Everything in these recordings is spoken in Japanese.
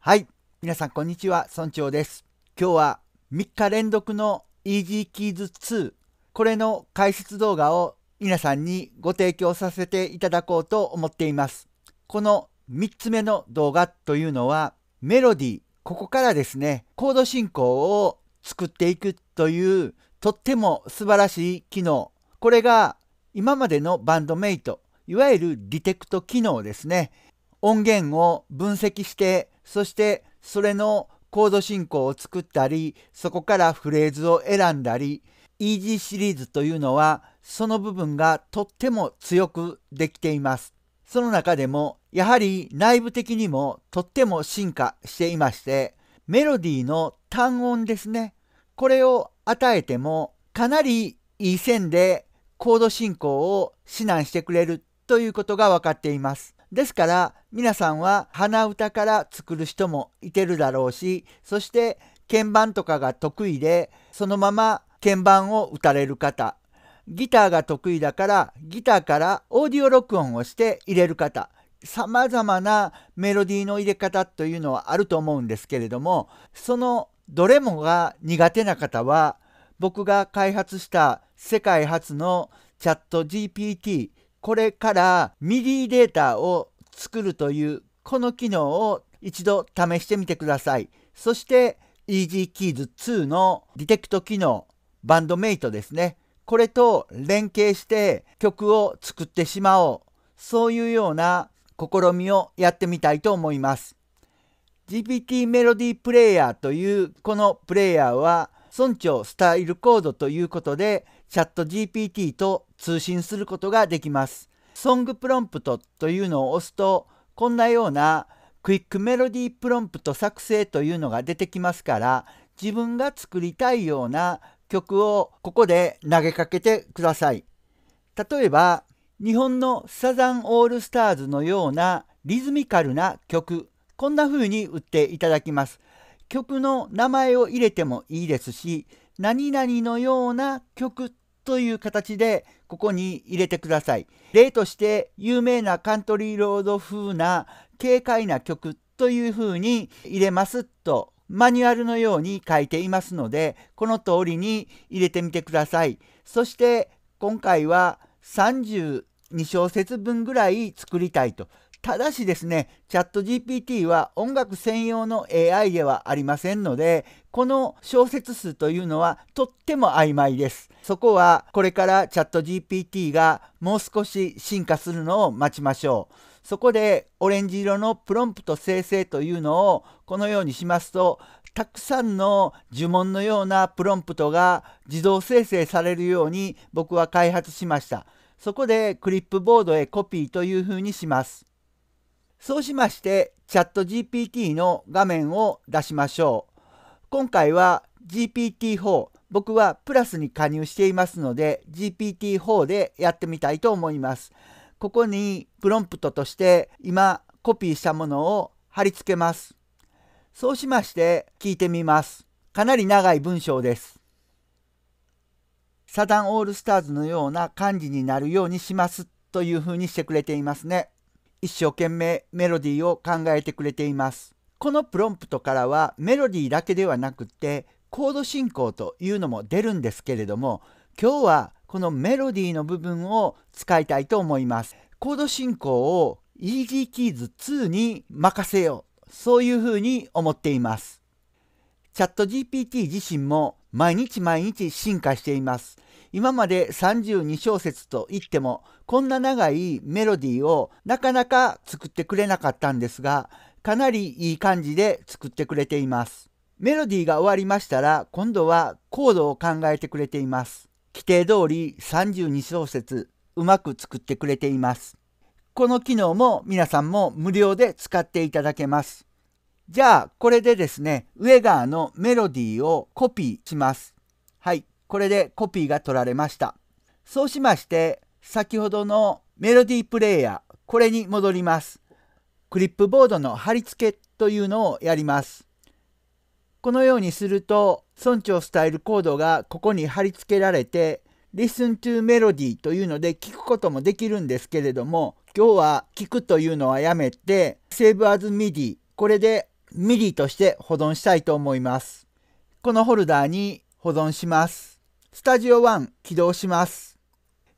はい。皆さん、こんにちは。村長です。今日は3日連続の EasyKeys2。これの解説動画を皆さんにご提供させていただこうと思っています。この3つ目の動画というのはメロディー。ここからですね、コード進行を作っていくというとっても素晴らしい機能。これが今までのバンドメイト、いわゆるディテクト機能ですね。音源を分析してそしてそれのコード進行を作ったりそこからフレーズを選んだり EG シリーズというのはその部分がとっても強くできています。その中でもやはり内部的にもとっても進化していましてメロディーの単音ですねこれを与えてもかなりいい線でコード進行を指南してくれるということが分かっています。ですから皆さんは鼻歌から作る人もいてるだろうしそして鍵盤とかが得意でそのまま鍵盤を打たれる方ギターが得意だからギターからオーディオ録音をして入れる方さまざまなメロディーの入れ方というのはあると思うんですけれどもそのどれもが苦手な方は僕が開発した世界初のチャット GPT これからミ d i データを作るというこの機能を一度試してみてください。そして EasyKeys2 のディテクト機能、バンドメイトですね。これと連携して曲を作ってしまおう。そういうような試みをやってみたいと思います。GPT メロディープレイヤーというこのプレイヤーは村長スタイルコードということでチャット GPT と通信することができます。ソングプロンプトというのを押すとこんなようなクイックメロディープロンプト作成というのが出てきますから自分が作りたいような曲をここで投げかけてください。例えば日本のサザンオールスターズのようなリズミカルな曲こんな風に打っていただきます。曲の名前を入れてもいいですし何々のような曲という形でここに入れてください。例として有名なカントリーロード風な軽快な曲というふうに入れますとマニュアルのように書いていますのでこの通りに入れてみてください。そして今回は32小節分ぐらい作りたいとただしですね、チャット GPT は音楽専用の AI ではありませんので、この小説数というのはとっても曖昧です。そこはこれからチャット GPT がもう少し進化するのを待ちましょう。そこでオレンジ色のプロンプト生成というのをこのようにしますと、たくさんの呪文のようなプロンプトが自動生成されるように僕は開発しました。そこでクリップボードへコピーというふうにします。そうしまして、チャット GPT の画面を出しましょう。今回は GPT-4、僕はプラスに加入していますので、GPT-4 でやってみたいと思います。ここにプロンプトとして今コピーしたものを貼り付けます。そうしまして聞いてみます。かなり長い文章です。サダンオールスターズのような感じになるようにしますというふうにしてくれていますね。一生懸命メロディーを考えてくれています。このプロンプトからはメロディーだけではなくてコード進行というのも出るんですけれども今日はこのメロディーの部分を使いたいと思います。コード進行を EasyKeys2 に任せようそういうふうに思っています。チャット GPT 自身も毎日毎日進化しています。今まで32小節といってもこんな長いメロディーをなかなか作ってくれなかったんですがかなりいい感じで作ってくれています。メロディーが終わりましたら今度はコードを考えてくれています。規定通り32小節うまく作ってくれています。この機能も皆さんも無料で使っていただけます。じゃあこれでですね上側のメロディーをコピーします。はいこれでコピーが取られました。そうしまして、先ほどのメロディープレイヤー、これに戻ります。クリップボードの貼り付けというのをやります。このようにすると、村長スタイルコードがここに貼り付けられて、Listen to Melody というので聞くこともできるんですけれども、今日は聞くというのはやめて、Save as MIDI、これで MIDI として保存したいと思います。このホルダーに保存します。スタジオ1起動します。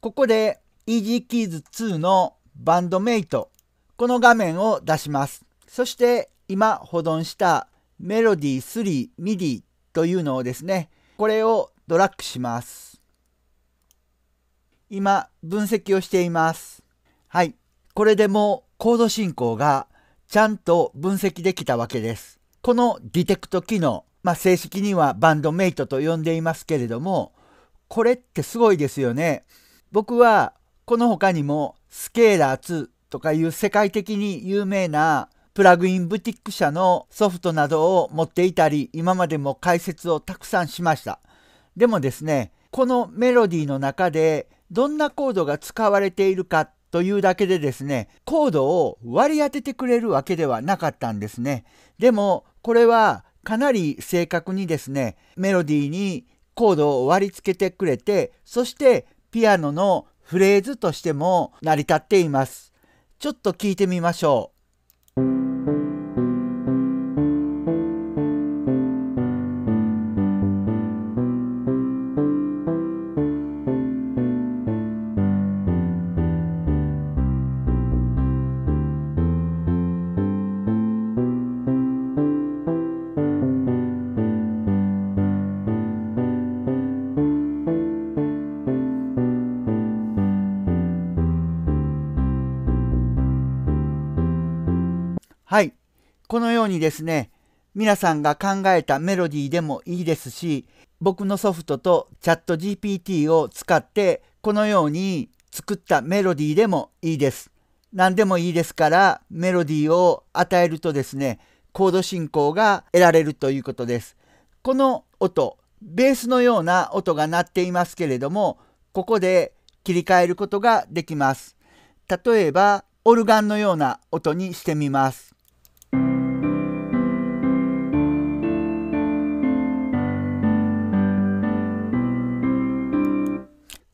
ここで EasyKeys2 のバンドメイト、この画面を出します。そして今保存したメロディ3 MIDI というのをですね、これをドラッグします。今分析をしています。はい。これでもコード進行がちゃんと分析できたわけです。このディテクト機能、まあ、正式にはバンドメイトと呼んでいますけれども、これってすごいですよね。僕はこの他にもスケーラー2とかいう世界的に有名なプラグインブティック社のソフトなどを持っていたり今までも解説をたくさんしました。でもですねこのメロディーの中でどんなコードが使われているかというだけでですねコードを割り当ててくれるわけではなかったんですね。でもこれはかなり正確にですねメロディーにコードを割り付けてくれてそしてピアノのフレーズとしても成り立っています。ちょっと聞いてみましょう。このようにですね、皆さんが考えたメロディーでもいいですし、僕のソフトとチャット GPT を使ってこのように作ったメロディーでもいいです。何でもいいですからメロディーを与えるとですね、コード進行が得られるということです。この音、ベースのような音が鳴っていますけれども、ここで切り替えることができます。例えば、オルガンのような音にしてみます。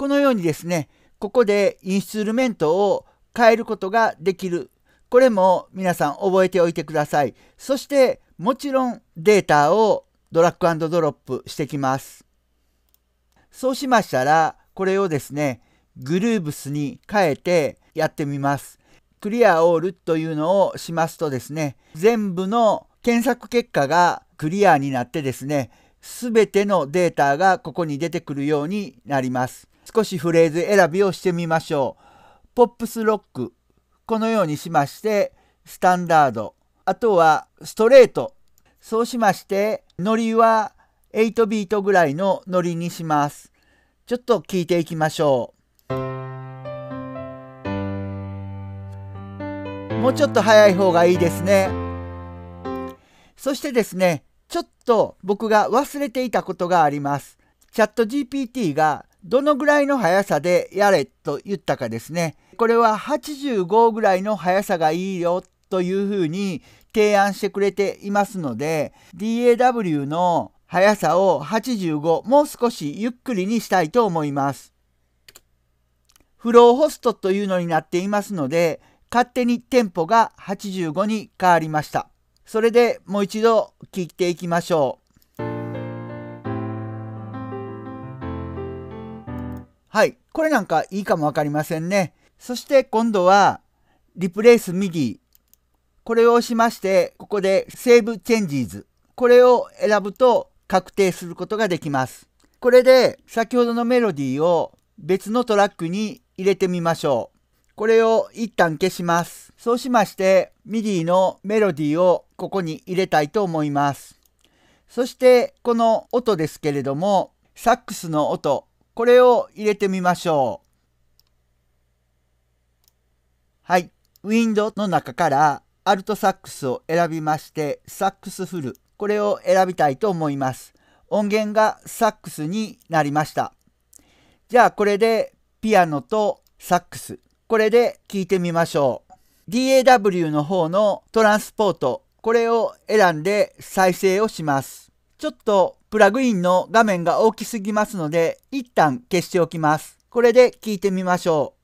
このようにですね、ここでインストゥルメントを変えることができる。これも皆さん覚えておいてください。そしてもちろんデータをドラッグドロップしてきます。そうしましたら、これをですね、グルーブスに変えてやってみます。クリアオールというのをしますとですね、全部の検索結果がクリアになってですね、すべてのデータがここに出てくるようになります。少しフレーズ選びをしてみましょう。ポップスロック、このようにしまして、スタンダード、あとはストレート。そうしまして、ノリは8ビートぐらいのノリにします。ちょっと聞いていきましょう。もうちょっと早い方がいいですね。そしてですね、ちょっと僕が忘れていたことがあります。チャット GPT がどのぐらいの速さでやれと言ったかですね。これは85ぐらいの速さがいいよというふうに提案してくれていますので DAW の速さを85もう少しゆっくりにしたいと思います。フローホストというのになっていますので勝手にテンポが85に変わりました。それでもう一度聞いていきましょう。はい。これなんかいいかもわかりませんね。そして今度は、リプレイスミディ。これを押しまして、ここでセーブチェンジーズ。これを選ぶと確定することができます。これで先ほどのメロディーを別のトラックに入れてみましょう。これを一旦消します。そうしまして、ミディのメロディーをここに入れたいと思います。そして、この音ですけれども、サックスの音、これを入れてみましょう。はい。ウィンドの中からアルトサックスを選びまして、サックスフル。これを選びたいと思います。音源がサックスになりました。じゃあこれでピアノとサックス。これで聴いてみましょう。DAW の方のトランスポート。これを選んで再生をします。ちょっとプラグインの画面が大きすぎますので、一旦消しておきます。これで聞いてみましょう。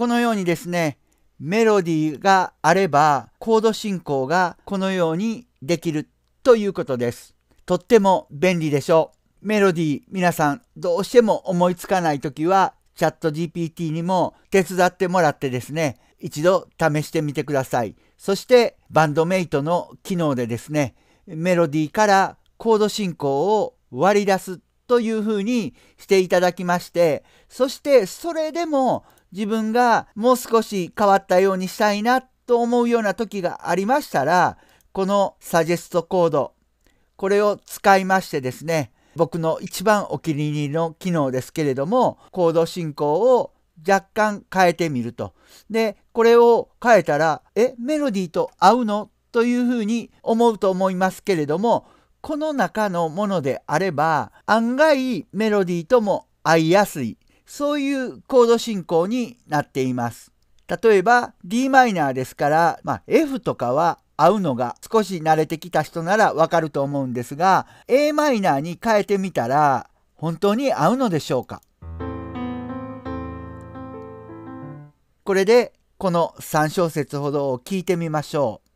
このようにですね、メロディーがあればコード進行がこのようにできるということです。とっても便利でしょう。メロディー皆さんどうしても思いつかない時はチャット GPT にも手伝ってもらってですね、一度試してみてください。そしてバンドメイトの機能でですね、メロディーからコード進行を割り出すというふうにしていただきまして、そしてそれでも自分がもう少し変わったようにしたいなと思うような時がありましたら、このサジェストコード、これを使いましてですね、僕の一番お気に入りの機能ですけれども、コード進行を若干変えてみると。で、これを変えたら、え、メロディーと合うのというふうに思うと思いますけれども、この中のものであれば、案外メロディーとも合いやすい。そういうコード進行になっています。例えば d マイナーですから、まあ、F とかは合うのが少し慣れてきた人ならわかると思うんですが a マイナーに変えてみたら本当に合うのでしょうかこれでこの3小節ほどを聞いてみましょう。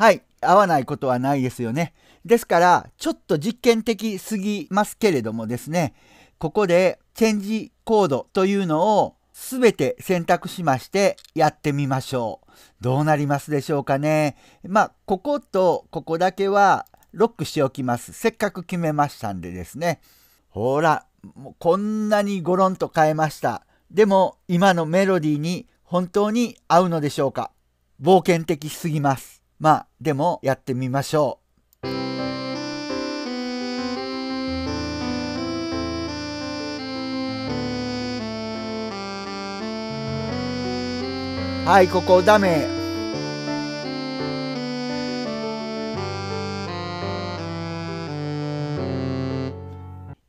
はい、合わないことはないですよね。ですから、ちょっと実験的すぎますけれどもですね、ここでチェンジコードというのを全て選択しましてやってみましょう。どうなりますでしょうかね。まあ、こことここだけはロックしておきます。せっかく決めましたんでですね。ほら、もうこんなにゴロンと変えました。でも今のメロディーに本当に合うのでしょうか。冒険的すぎます。まあでもやってみましょう。はい、ここダメ。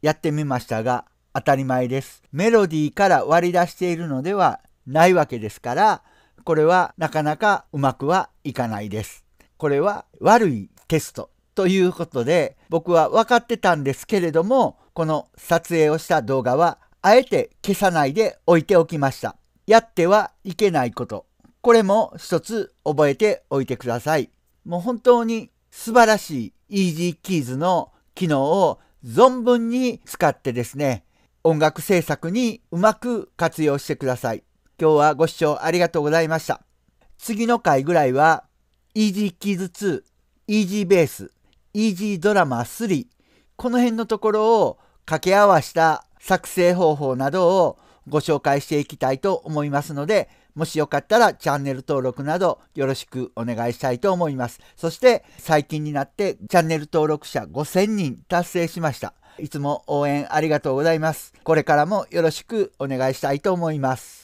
やってみましたが、当たり前です。メロディーから割り出しているのではないわけですから、これはなかなかうまくはいかないです。これは悪いテストということで僕は分かってたんですけれどもこの撮影をした動画はあえて消さないで置いておきました。やってはいけないこと。これも一つ覚えておいてください。もう本当に素晴らしい EasyKeys の機能を存分に使ってですね、音楽制作にうまく活用してください。今日はご視聴ありがとうございました。次の回ぐらいはイージーキーズ2、イージーベース、イージードラマ3、この辺のところを掛け合わした作成方法などをご紹介していきたいと思いますので、もしよかったらチャンネル登録などよろしくお願いしたいと思います。そして最近になってチャンネル登録者5000人達成しました。いつも応援ありがとうございます。これからもよろしくお願いしたいと思います。